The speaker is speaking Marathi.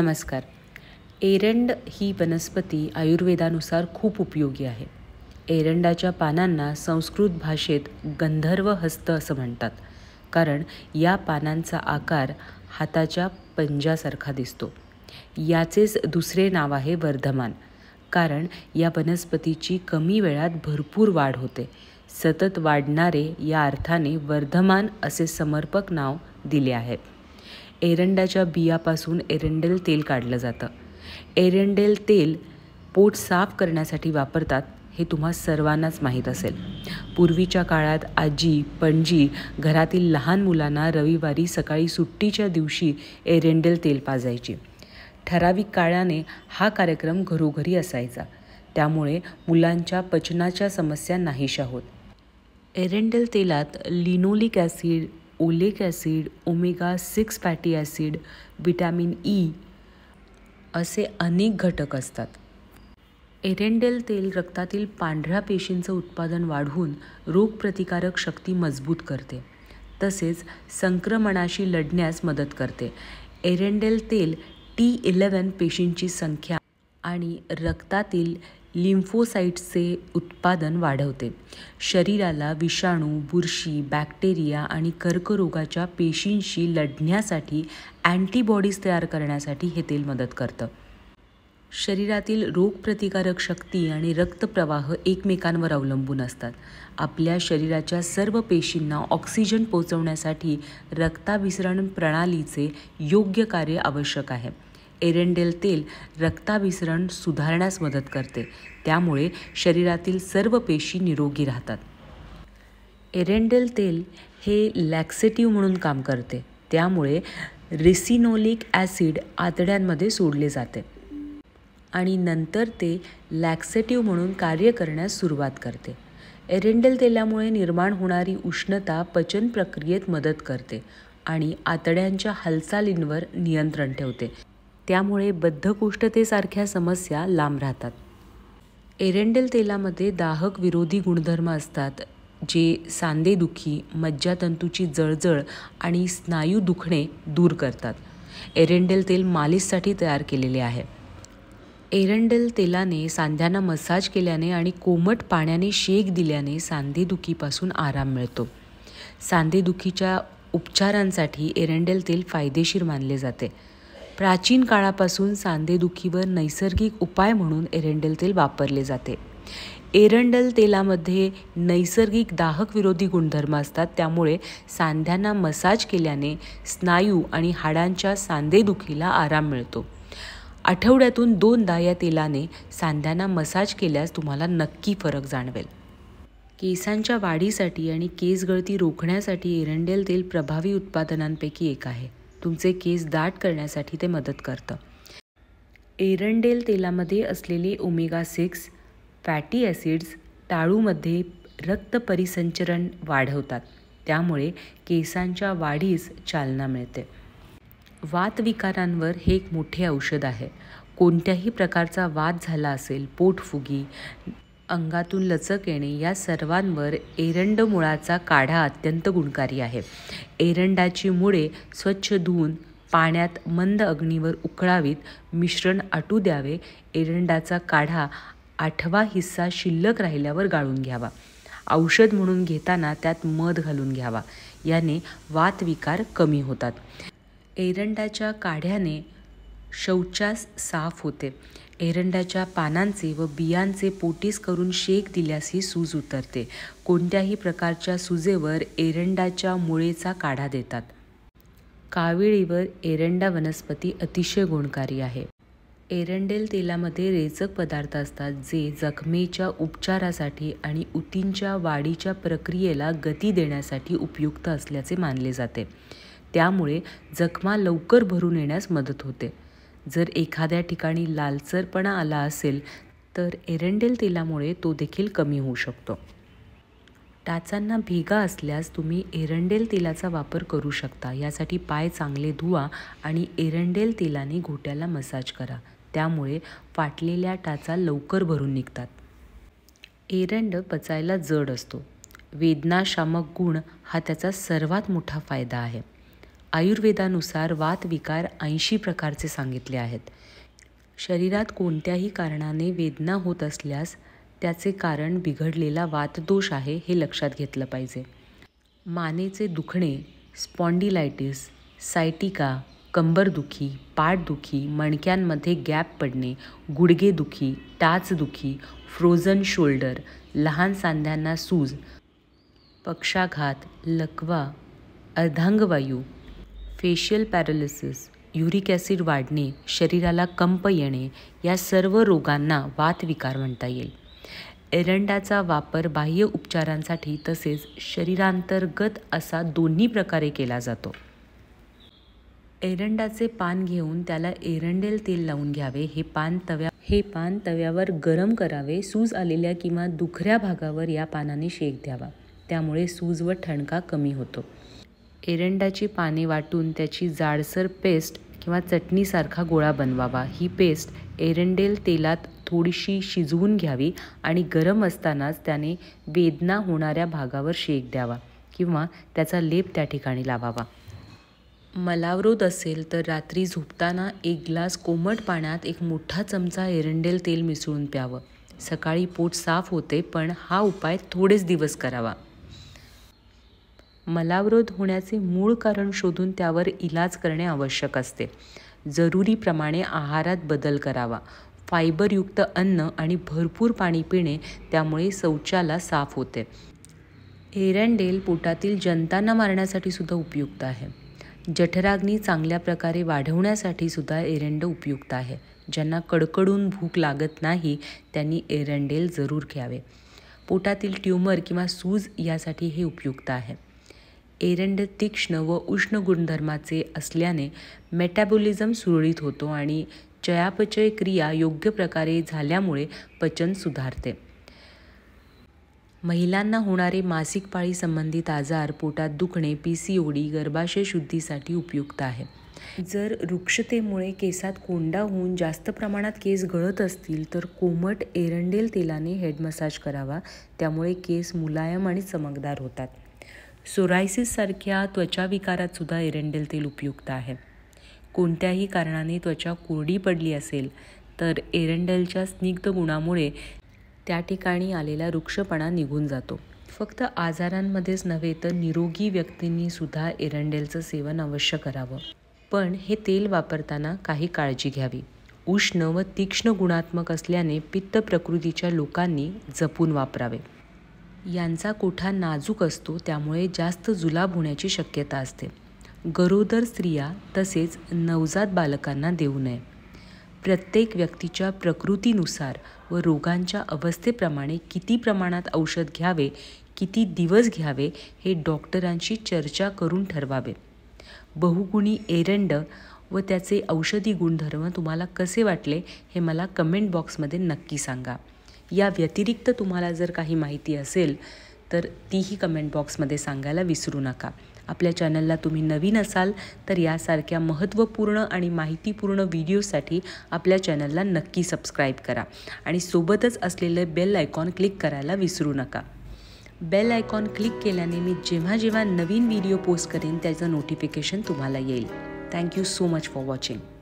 नमस्कार एरंड ही वनस्पती आयुर्वेदानुसार खूप उपयोगी आहे एरंडाच्या पानांना संस्कृत भाषेत गंधर्व हस्त असं म्हणतात कारण या पानांचा आकार हाताच्या पंजासारखा दिसतो याचेच दुसरे नाव आहे वर्धमान कारण या वनस्पतीची कमी वेळात भरपूर वाढ होते सतत वाढणारे या अर्थाने वर्धमान असे समर्पक नाव दिले आहे एरंडाच्या बियापासून एरंडेल तेल काढलं जातं एरंडेल तेल पोट साफ करण्यासाठी वापरतात हे तुम्हा सर्वांनाच माहीत असेल पूर्वीच्या काळात आजी पणजी घरातील लहान मुलांना रविवारी सकाळी सुट्टीच्या दिवशी एरेंडेल तेल पाजायची ठराविक काळाने हा कार्यक्रम घरोघरी असायचा त्यामुळे मुलांच्या पचनाच्या समस्या नाहीशा होत एरंडेल तेलात linoleic acid oleic acid omega six fatty acid vitamin E असे अनेक घटक असतात एरेंडेल तेल रक्तातील पांढऱ्या पेशींचं उत्पादन वाढवून रोगप्रतिकारक शक्ती मजबूत करते तसेच संक्रमणाशी लढण्यास मदत करते एरेंडेल तेल टी इलेवन पेशींची संख्या आणि रक्तातील लिम्फोसाईटचे उत्पादन वाढवते शरीराला विषाणू बुरशी बॅक्टेरिया आणि कर्करोगाच्या पेशींशी लढण्यासाठी अँटीबॉडीज तयार करण्यासाठी हे तेल मदत करतं शरीरातील रोगप्रतिकारक शक्ती आणि रक्तप्रवाह एकमेकांवर अवलंबून असतात आपल्या शरीराच्या सर्व पेशींना ऑक्सिजन पोचवण्यासाठी रक्ताभिसरण प्रणालीचे योग्य कार्य आवश्यक आहे एरेंडेल तेल रक्ताभिसरण सुधारण्यास मदत करते त्यामुळे शरीरातील सर्व पेशी निरोगी राहतात एरेंडेल तेल हे लॅक्सेटिव्ह म्हणून काम करते त्यामुळे रिसिनोलिक ॲसिड आतड्यांमध्ये सोडले जाते आणि नंतर ते लॅक्सेटिव्ह म्हणून कार्य करण्यास सुरुवात करते एरेंडेल तेलामुळे निर्माण होणारी उष्णता पचन प्रक्रियेत मदत करते आणि आतड्यांच्या हालचालींवर नियंत्रण ठेवते त्यामुळे बद्धकोष्ठतेसारख्या समस्या लांब राहतात एरंडेल तेलामध्ये दाहक विरोधी गुणधर्म असतात जे सांदेदुखी मज्जातंतूची जळजळ आणि स्नायू दुखणे दूर करतात एरेंडेल तेल मालिशसाठी तयार केलेले आहे एरंडेल तेलाने सांध्यांना मसाज केल्याने आणि कोमट पाण्याने शेक दिल्याने सांधेदुखीपासून आराम मिळतो सांधेदुखीच्या उपचारांसाठी एरंडेल तेल फायदेशीर मानले जाते प्राचीन काळापासून सांधेदुखीवर नैसर्गिक उपाय म्हणून एरंडेल तेल वापरले जाते एरंडल तेलामध्ये नैसर्गिक दाहक विरोधी गुणधर्म असतात त्यामुळे सांध्यांना मसाज केल्याने स्नायू आणि हाडांच्या सांधेदुखीला आराम मिळतो आठवड्यातून दोनदा या तेलाने सांध्यांना मसाज केल्यास तुम्हाला नक्की फरक जाणवेल केसांच्या वाढीसाठी आणि केस गळती रोखण्यासाठी एरंडेल तेल प्रभावी उत्पादनांपैकी एक आहे तुमचे केस दाट करण्यासाठी ते मदत करतं एरंडेल तेलामध्ये असलेले ओमेगा सिक्स फॅटी ॲसिड्स टाळूमध्ये रक्त परिसंचरण वाढवतात त्यामुळे केसांच्या वाढीस चालना मिळते वातविकारांवर हे एक मोठे औषध आहे कोणत्याही प्रकारचा वाद झाला असेल पोटफुगी अंगातून लचक येणे या सर्वांवर एरंड मुळाचा काढा अत्यंत गुणकारी आहे एरंडाची मुळे स्वच्छ धुवून पाण्यात मंद अग्नीवर उकळावीत मिश्रण आटू द्यावे एरंडाचा काढा आठवा हिस्सा शिल्लक राहिल्यावर गाळून घ्यावा औषध म्हणून घेताना त्यात मध घालून घ्यावा याने वातविकार कमी होतात एरंडाच्या काढ्याने शौचास साफ होते एरंडाच्या पानांचे व बियांचे पोटीस करून शेक दिल्यास ही सूज उतरते कोणत्याही प्रकारच्या सुजेवर एरंडाच्या मुळेचा काढा देतात काविळीवर एरंडा वनस्पती अतिशय गुणकारी आहे एरंडेल तेलामध्ये रेचक पदार्थ असतात जे जखमेच्या उपचारासाठी आणि उतींच्या वाढीच्या प्रक्रियेला गती देण्यासाठी उपयुक्त असल्याचे मानले जाते त्यामुळे जखमा लवकर भरून येण्यास मदत होते जर एखाद्या ठिकाणी लालसरपणा आला असेल तर एरंडेल तेलामुळे तो देखील कमी होऊ शकतो टाचांना भेगा असल्यास तुम्ही एरंडेल तेलाचा वापर करू शकता यासाठी पाय चांगले धुवा आणि एरंडेल तेलाने घोट्याला मसाज करा त्यामुळे फाटलेल्या टाचा लवकर भरून निघतात एरंड पचायला जड असतो वेदनाशामक गुण हा त्याचा सर्वात मोठा फायदा आहे आयुर्वेदानुसार वात विकार ऐंशी प्रकारचे सांगितले आहेत शरीरात कोणत्याही कारणाने वेदना होत असल्यास त्याचे कारण बिघडलेला वातदोष आहे हे लक्षात घेतलं पाहिजे मानेचे दुखणे स्पॉन्डिलायटिस सायटिका कंबरदुखी पाठदुखी मणक्यांमध्ये गॅप पडणे गुडघेदुखी टाचदुखी फ्रोझन शोल्डर लहान सांध्यांना सूज पक्षाघात लकवा अर्धांगवायू फेशियल पॅरालिसिस युरिक ॲसिड वाढणे शरीराला कंप येणे या सर्व रोगांना वातविकार म्हणता येईल एरंडाचा वापर बाह्य उपचारांसाठी तसेच शरीरांतर्गत असा दोन्ही प्रकारे केला जातो एरंडाचे पान घेऊन त्याला एरंडेल तेल लावून घ्यावे हे पान तव्या हे पान तव्यावर गरम करावे सूज आलेल्या किंवा दुखऱ्या भागावर या पानाने शेक द्यावा त्यामुळे सूज व ठणका कमी होतो एरंडाची पाने वाटून त्याची जाडसर पेस्ट किंवा चटणीसारखा गोळा बनवावा ही पेस्ट एरंडेल तेलात थोडीशी शिजवून घ्यावी आणि गरम असतानाच त्याने वेदना होणाऱ्या भागावर शेक द्यावा किंवा त्याचा लेप त्या ठिकाणी लावावा मलावरोध असेल तर रात्री झोपताना एक ग्लास कोमट पाण्यात एक मोठा चमचा एरंडेल तेल मिसळून प्यावं सकाळी पोट साफ होते पण हा उपाय थोडेच दिवस करावा मलावरोध होण्याचे मूळ कारण शोधून त्यावर इलाज करणे आवश्यक असते जरुरीप्रमाणे आहारात बदल करावा फायबरयुक्त अन्न आणि भरपूर पाणी पिणे त्यामुळे शौचाला साफ होते एरंडेल पोटातील जंतांना मारण्यासाठी सुद्धा उपयुक्त आहे जठराग्नी चांगल्या प्रकारे वाढवण्यासाठी सुद्धा एरंड उपयुक्त आहे ज्यांना कडकडून भूक लागत नाही त्यांनी एरंडेल जरूर घ्यावे पोटातील ट्यूमर किंवा सूज यासाठी हे उपयुक्त आहे एरंड तीक्ष्ण व उष्ण गुणधर्माचे असल्याने मेटॅबोलिझम सुरळीत होतो आणि चयापचय क्रिया योग्य प्रकारे झाल्यामुळे पचन सुधारते महिलांना होणारे मासिक पाळी संबंधित आजार पोटात दुखणे पी सी ओडी गर्भाशय शुद्धीसाठी उपयुक्त आहे जर वृक्षतेमुळे केसात कोंडा होऊन जास्त प्रमाणात केस गळत असतील तर कोमट एरंडेल तेलाने हेड मसाज करावा त्यामुळे केस मुलायम आणि चमकदार होतात सोरायसिससारख्या विकारात सुद्धा एरंडेल तेल उपयुक्त आहे कोणत्याही कारणाने त्वचा कोरडी पडली असेल तर एरंडेलच्या स्निग्ध गुणामुळे त्या ठिकाणी आलेला वृक्षपणा निघून जातो फक्त आजारांमध्येच नव्हे तर निरोगी व्यक्तींनीसुद्धा एरंडेलचं सेवन अवश्य करावं पण हे तेल वापरताना काही काळजी घ्यावी उष्ण व तीक्ष्ण गुणात्मक असल्याने पित्त प्रकृतीच्या लोकांनी जपून वापरावे यांचा कोठा नाजूक असतो त्यामुळे जास्त जुलाब होण्याची शक्यता असते गरोदर स्त्रिया तसेच नवजात बालकांना देऊ नये प्रत्येक व्यक्तीच्या प्रकृतीनुसार व रोगांच्या अवस्थेप्रमाणे किती प्रमाणात औषध घ्यावे किती दिवस घ्यावे हे डॉक्टरांशी चर्चा करून ठरवावे बहुगुणी एरंड व त्याचे औषधी गुणधर्म तुम्हाला कसे वाटले हे मला कमेंट बॉक्समध्ये नक्की सांगा या व्यतिरिक्त तुम्हाला जर काही माहिती असेल तर तीही कमेंट बॉक्समध्ये सांगायला विसरू नका आपल्या चॅनलला तुम्ही नवीन असाल तर यासारख्या महत्त्वपूर्ण आणि माहितीपूर्ण व्हिडिओसाठी आपल्या चॅनलला नक्की सबस्क्राईब करा आणि सोबतच असलेलं बेल आयकॉन क्लिक करायला विसरू नका बेल आयकॉन क्लिक केल्याने मी जेव्हा जेव्हा नवीन व्हिडिओ पोस्ट करेन त्याचं नोटिफिकेशन तुम्हाला येईल thank you so much for watching